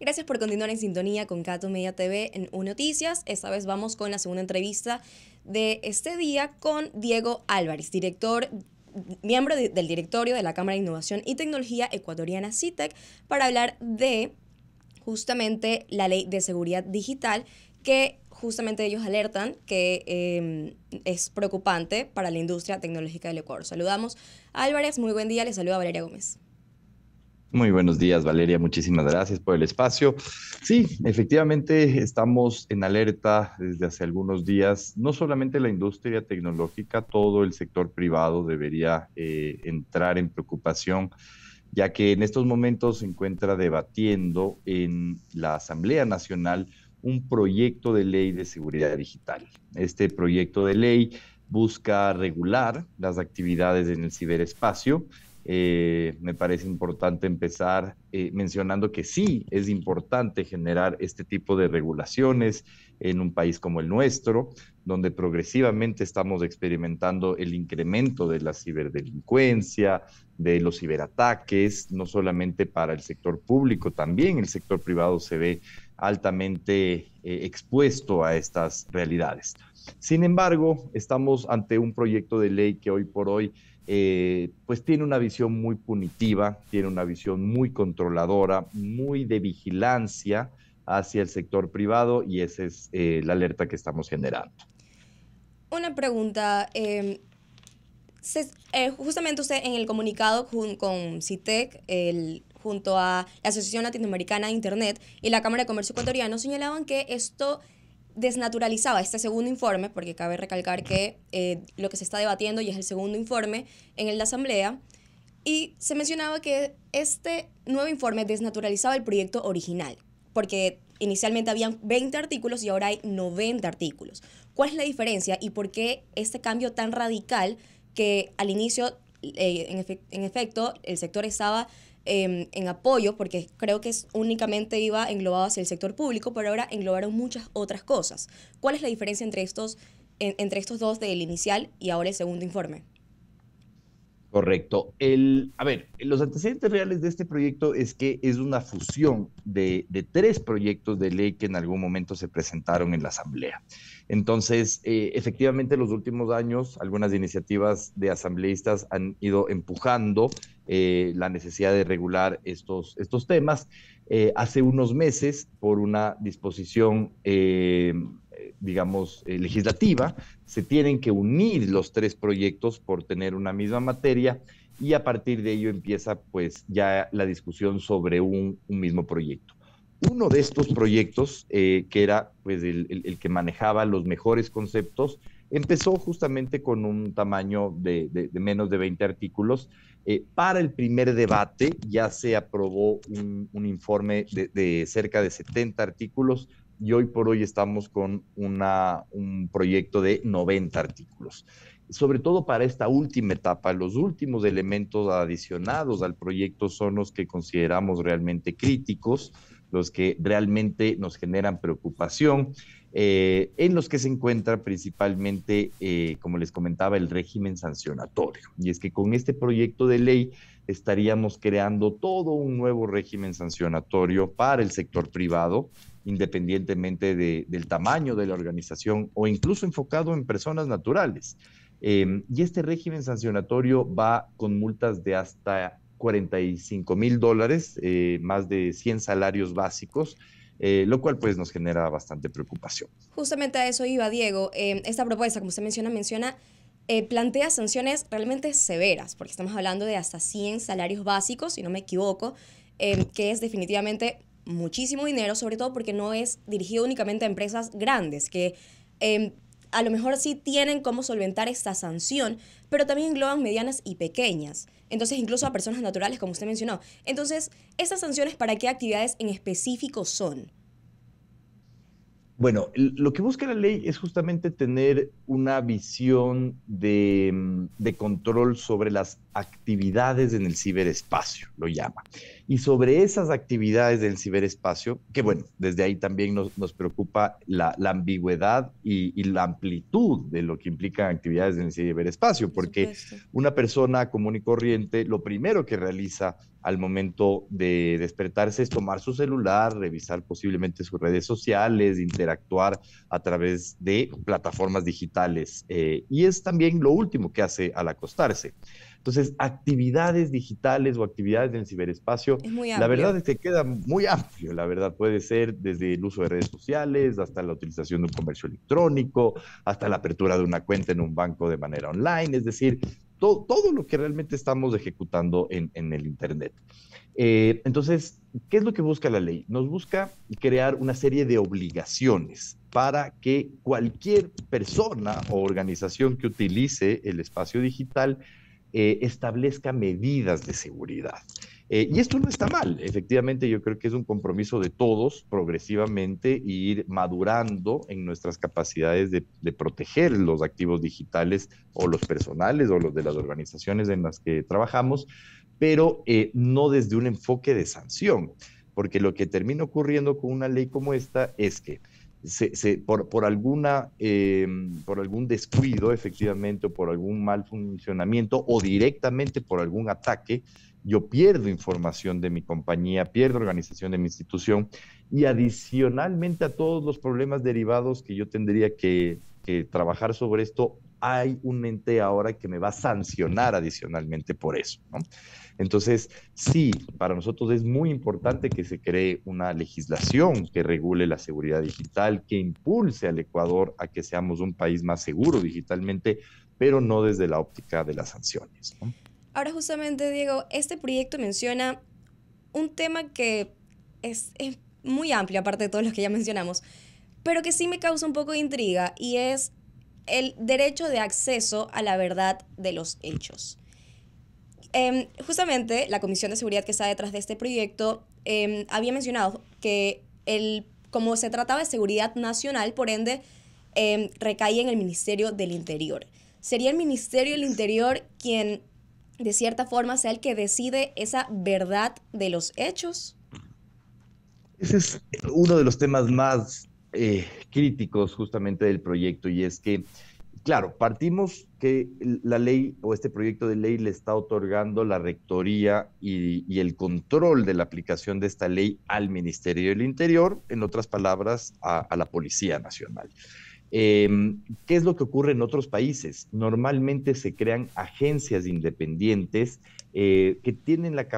Gracias por continuar en sintonía con Cato Media TV en U Noticias. Esta vez vamos con la segunda entrevista de este día con Diego Álvarez, director miembro del directorio de la Cámara de Innovación y Tecnología Ecuatoriana CITEC, e para hablar de justamente la ley de seguridad digital que justamente ellos alertan que em, es preocupante para la industria tecnológica del Ecuador. Saludamos Álvarez, muy buen día, les saluda Valeria Gómez. Muy buenos días, Valeria. Muchísimas gracias por el espacio. Sí, efectivamente estamos en alerta desde hace algunos días. No solamente la industria tecnológica, todo el sector privado debería eh, entrar en preocupación, ya que en estos momentos se encuentra debatiendo en la Asamblea Nacional un proyecto de ley de seguridad digital. Este proyecto de ley busca regular las actividades en el ciberespacio eh, me parece importante empezar eh, mencionando que sí, es importante generar este tipo de regulaciones en un país como el nuestro, donde progresivamente estamos experimentando el incremento de la ciberdelincuencia, de los ciberataques, no solamente para el sector público, también el sector privado se ve altamente eh, expuesto a estas realidades. Sin embargo, estamos ante un proyecto de ley que hoy por hoy eh, pues tiene una visión muy punitiva, tiene una visión muy controladora, muy de vigilancia hacia el sector privado y esa es eh, la alerta que estamos generando. Una pregunta. Em, eh, justamente usted en el comunicado con CITEC, e el, junto a la Asociación Latinoamericana de Internet y la Cámara de Comercio Ecuatoriano, señalaban que esto desnaturalizaba este segundo informe, porque cabe recalcar que eh, lo que se está debatiendo y es el segundo informe en la Asamblea, y se mencionaba que este nuevo informe desnaturalizaba el proyecto original, porque inicialmente habían 20 artículos y ahora hay 90 artículos. ¿Cuál es la diferencia y por qué este cambio tan radical que al inicio, eh, en efecto, el sector estaba Em, en apoyo, porque creo que es, únicamente iba englobado hacia el sector público, pero ahora englobaron muchas otras cosas. ¿Cuál es la diferencia entre estos, entre estos dos del inicial y ahora el segundo informe? Correcto. El, a ver, los antecedentes reales de este proyecto es que es una fusión de, tres proyectos de ley que en algún momento se presentaron en la Asamblea. Entonces, eh, efectivamente, en los últimos años, algunas iniciativas de asambleístas han ido empujando eh, la necesidad de regular estos, estos temas. Eh, hace unos meses, por una disposición digamos, eh, legislativa, se tienen que unir los tres proyectos por tener una misma materia y a partir de ello empieza pues ya la discusión sobre un, mismo proyecto. Uno de estos proyectos, eh, que era pues el, que manejaba los mejores conceptos, empezó justamente con un tamaño de, menos de 20 artículos. Eh, para el primer debate ya se aprobó un, informe de, de cerca de 70 artículos y hoy por hoy estamos con un proyecto de 90 artículos. Sobre todo para esta última etapa, los últimos elementos adicionados al proyecto son los que consideramos realmente críticos, los que realmente nos generan preocupación eh, en los que se encuentra principalmente, eh, como les comentaba, el régimen sancionatorio. Y es que con este proyecto de ley estaríamos creando todo un nuevo régimen sancionatorio para el sector privado, independientemente del tamaño de la organización o incluso enfocado en personas naturales. Em, y este régimen sancionatorio va con multas de hasta 45 mil dólares, eh, más de 100 salarios básicos, eh, lo cual pues nos genera bastante preocupación. Justamente a eso iba Diego. Eh, esta propuesta, como usted menciona, menciona eh, plantea sanciones realmente severas, porque estamos hablando de hasta 100 salarios básicos, si no me equivoco, que es definitivamente muchísimo dinero, sobre todo porque no es dirigido únicamente a empresas grandes, que a lo mejor sí tienen cómo solventar esta sanción, pero también engloban medianas y pequeñas entonces incluso a personas naturales, como usted mencionó. Entonces, ¿esas sanciones para qué actividades en específico son? Bueno, lo que busca la ley es justamente tener una visión de, mm, de control sobre las actividades en el ciberespacio, lo llama. Y sobre esas actividades del ciberespacio, que bueno, desde ahí también nos, preocupa la, ambigüedad y, la amplitud de lo que implican actividades en el ciberespacio, porque una persona común y corriente, lo primero que realiza al momento de despertarse es tomar su celular, revisar posiblemente sus redes sociales, interactuar a través de plataformas digitales. Eh, y es también lo último que hace al acostarse. Entonces, actividades digitales o actividades en ciberespacio, la verdad es que queda muy amplio, la verdad puede ser desde el uso de redes sociales hasta la utilización de un comercio electrónico, hasta la apertura de una cuenta en un banco de manera online, es decir, todo, lo que realmente estamos ejecutando en, el Internet. Eh, entonces, ¿qué es lo que busca la ley? Nos busca crear una serie de obligaciones para que cualquier persona o organización que utilice el espacio digital eh, establezca medidas de seguridad. Eh, y esto no está mal, efectivamente yo creo que es un compromiso de todos progresivamente ir madurando en nuestras capacidades de, proteger los activos digitales o los personales o los de las organizaciones en las que trabajamos, pero eh, no desde un enfoque de sanción, porque lo que termina ocurriendo con una ley como esta es que se, por, por, alguna, em, por algún descuido, efectivamente, o por algún mal funcionamiento, o directamente por algún ataque, yo pierdo información de mi compañía, pierdo organización de mi institución, y adicionalmente a todos los problemas derivados que yo tendría que, que trabajar sobre esto, hay un ente ahora que me va a sancionar adicionalmente por eso. Entonces, sí, para nosotros es muy importante que se cree una legislación que regule la seguridad digital, que impulse al Ecuador a que seamos un país más seguro digitalmente, pero no desde la óptica de las sanciones. Ahora justamente, Diego, este proyecto menciona un tema que es, es muy amplio, aparte de todos los que ya mencionamos, pero que sí me causa un poco de intriga y es el derecho de acceso a la verdad de los hechos. Em, justamente la Comisión de Seguridad que está detrás de este proyecto em, había mencionado que el, como se trataba de seguridad nacional, por ende, em, recaía en el Ministerio del Interior. Sería el Ministerio del Interior quien, de cierta forma, sea el que decide esa verdad de los hechos. Ese es uno de los temas más eh, críticos justamente del proyecto y es que, claro, partimos que la ley o este proyecto de ley le está otorgando la rectoría y, el control de la aplicación de esta ley al Ministerio del Interior, en otras palabras, a la Policía Nacional. Em, ¿Qué es lo que ocurre en otros países? Normalmente se crean agencias independientes eh, que tienen la,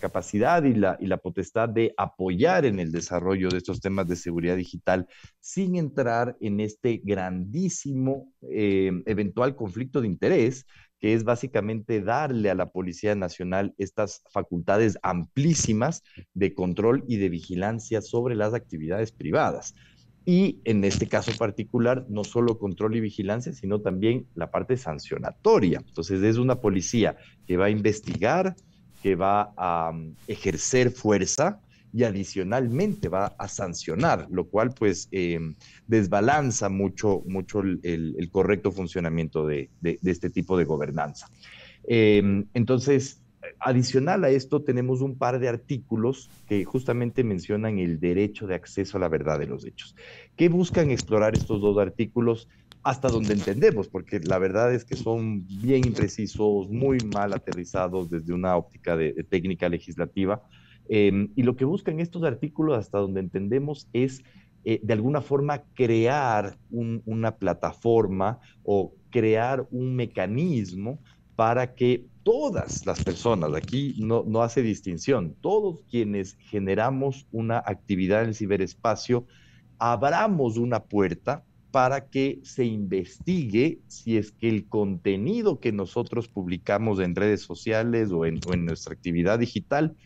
capacidad y la, potestad de apoyar en el desarrollo de estos temas de seguridad digital sin entrar en este grandísimo em, eventual conflicto de interés que es básicamente darle a la Policía Nacional estas facultades amplísimas de control y de vigilancia sobre las actividades privadas y en este caso particular no solo control y vigilancia, sino también la parte sancionatoria. Entonces es una policía que va a investigar, que va a mm, ejercer fuerza y adicionalmente va a sancionar, lo cual pues eh, desbalanza mucho, mucho el, correcto funcionamiento de, este tipo de gobernanza. Eh, entonces, adicional a esto tenemos un par de artículos que justamente mencionan el derecho de acceso a la verdad de los hechos. ¿Qué buscan explorar estos dos artículos? Hasta donde entendemos, porque la verdad es que son bien imprecisos, muy mal aterrizados desde una óptica de, técnica legislativa. Em, y lo que buscan estos artículos, hasta donde entendemos, es eh, de alguna forma crear una plataforma o crear un mecanismo para que todas las personas, aquí no, hace distinción, todos quienes generamos una actividad en el ciberespacio, abramos una puerta para que se investigue si es que el contenido que nosotros publicamos en redes sociales o en, o en nuestra actividad digital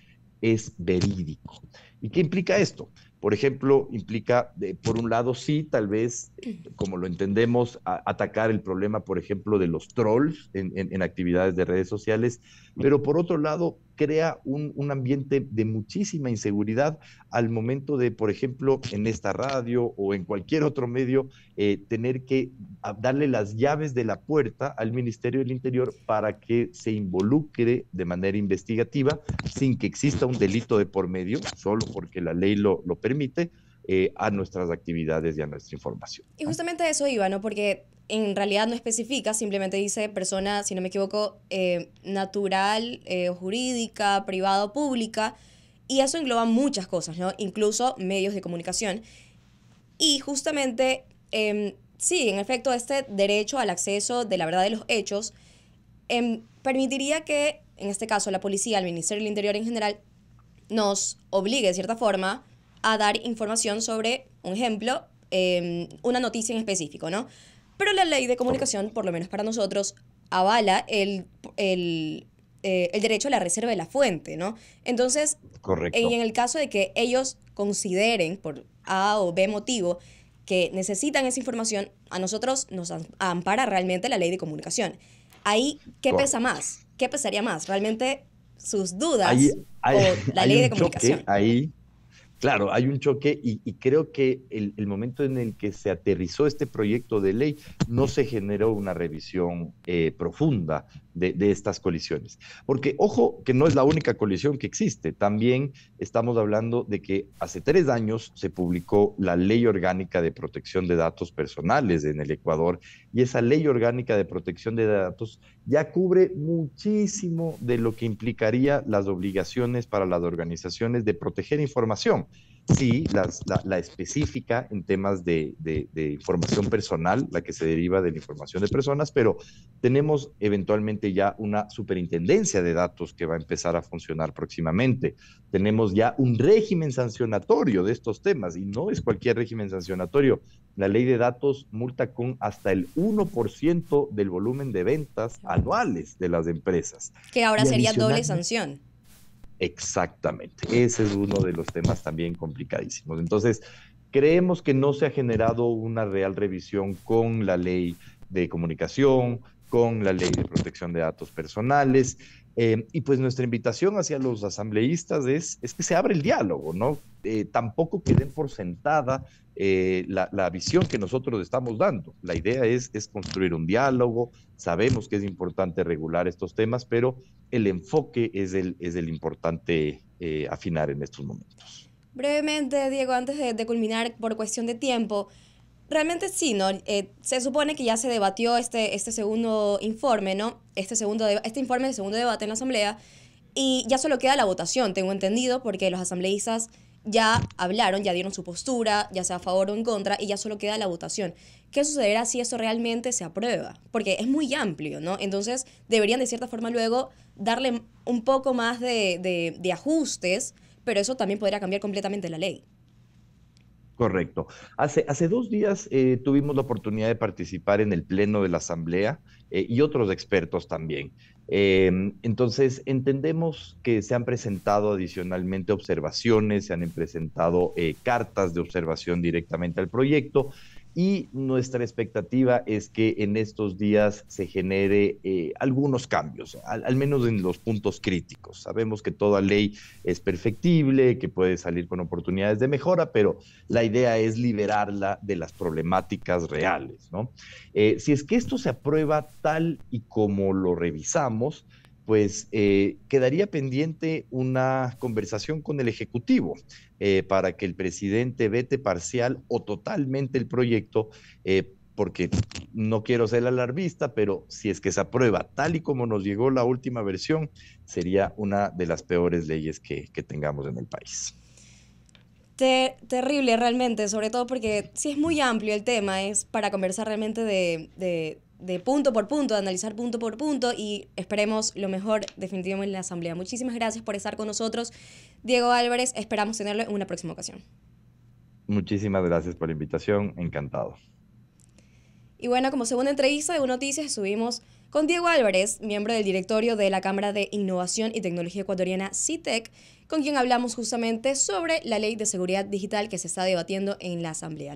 es verídico. ¿Y qué implica esto? por ejemplo, implica, eh, por un lado, sí, tal vez, eh, como lo entendemos, atacar el problema, por ejemplo, de los trolls en actividades de redes sociales, pero por otro lado, crea un, ambiente de muchísima inseguridad al momento de, por ejemplo, en esta radio o en cualquier otro medio, eh, tener que ah, darle las llaves de la puerta al Ministerio del Interior para que se involucre de manera investigativa sin que exista un delito de por medio, solo porque la ley lo, permite. Eh, a nuestras actividades y a nuestra información. Y justamente eso iba, ¿no? Porque en realidad no especifica, simplemente dice persona, si no me equivoco, eh, natural, eh, jurídica, privada o pública, y eso engloba muchas cosas, ¿no? Incluso medios de comunicación. Y justamente, em, sí, en efecto, este derecho al acceso de la verdad de los hechos em, permitiría que, en este caso, la policía, el Ministerio del Interior en general, nos obligue, de cierta forma, a dar información sobre, un ejemplo, em, una noticia en específico, ¿no? Pero la ley de comunicación, por lo menos para nosotros, avala el, el, eh, el derecho a la reserva de la fuente, ¿no? Entonces, Correcto. en el caso de que ellos consideren, por A o B motivo, que necesitan esa información, a nosotros nos ampara realmente la ley de comunicación. Ahí, ¿qué pesa más? ¿Qué pesaría más? ¿Realmente sus dudas o la ley de comunicación? Ahí Claro, hay un choque y, creo que el, momento en el que se aterrizó este proyecto de ley no se generó una revisión eh, profunda de, estas colisiones. Porque ojo que no es la única colisión que existe. También estamos hablando de que hace tres años se publicó la Ley Orgánica de Protección de Datos Personales en el Ecuador y esa Ley Orgánica de Protección de Datos ya cubre muchísimo de lo que implicaría las obligaciones para las organizaciones de proteger información sí, las, la, específica en temas de, información personal, la que se deriva de la información de personas, pero tenemos eventualmente ya una superintendencia de datos que va a empezar a funcionar próximamente. Tenemos ya un régimen sancionatorio de estos temas y no es cualquier régimen sancionatorio. La ley de datos multa con hasta el 1% del volumen de ventas anuales de las empresas. Que ahora sería doble sanción. Exactamente. Ese es uno de los temas también complicadísimos. Entonces, creemos que no se ha generado una real revisión con la ley de comunicación, con la ley de protección de datos personales. Eh, y pues nuestra invitación hacia los asambleístas es, es que se abra el diálogo, ¿no? Eh, tampoco queden por sentada eh, la, la, visión que nosotros estamos dando. La idea es, es construir un diálogo, sabemos que es importante regular estos temas, pero el enfoque es el, es el importante eh, afinar en estos momentos. Brevemente, Diego, antes de culminar por cuestión de tiempo, Realmente sí, ¿no? Eh, se supone que ya se debatió este, este segundo informe, ¿no? Este, segundo este informe de segundo debate en la Asamblea y ya solo queda la votación, tengo entendido, porque los asambleístas ya hablaron, ya dieron su postura, ya sea a favor o en contra, y ya solo queda la votación. ¿Qué sucederá si eso realmente se aprueba? Porque es muy amplio, ¿no? Entonces deberían de cierta forma luego darle un poco más de ajustes, pero eso también podría cambiar completamente la ley. Correcto. Hace, hace dos días eh, tuvimos la oportunidad de participar en el Pleno de la Asamblea eh, y otros expertos también. Em, entonces, entendemos que se han presentado adicionalmente observaciones, se han presentado eh, cartas de observación directamente al proyecto y nuestra expectativa es que en estos días se genere eh, algunos cambios, al, menos en los puntos críticos. Sabemos que toda ley es perfectible, que puede salir con oportunidades de mejora, pero la idea es liberarla de las problemáticas reales. Eh, si es que esto se aprueba tal y como lo revisamos, pues eh, quedaría pendiente una conversación con el Ejecutivo eh, para que el presidente vete parcial o totalmente el proyecto, eh, porque no quiero ser alarmista, pero si es que se aprueba tal y como nos llegó la última versión, sería una de las peores leyes que, tengamos en el país. terrible realmente, sobre todo porque si es muy amplio el tema, es para conversar realmente de de punto por punto, de analizar punto por punto y esperemos lo mejor definitivamente en la Asamblea. Muchísimas gracias por estar con nosotros, Diego Álvarez. Esperamos tenerlo en una próxima ocasión. Muchísimas gracias por la invitación, encantado. Y bueno, como segunda entrevista de Noticias, subimos con Diego Álvarez, miembro del directorio de la Cámara de Innovación y Tecnología Ecuatoriana CITEC, e con quien hablamos justamente sobre la ley de seguridad digital que se está debatiendo en la Asamblea.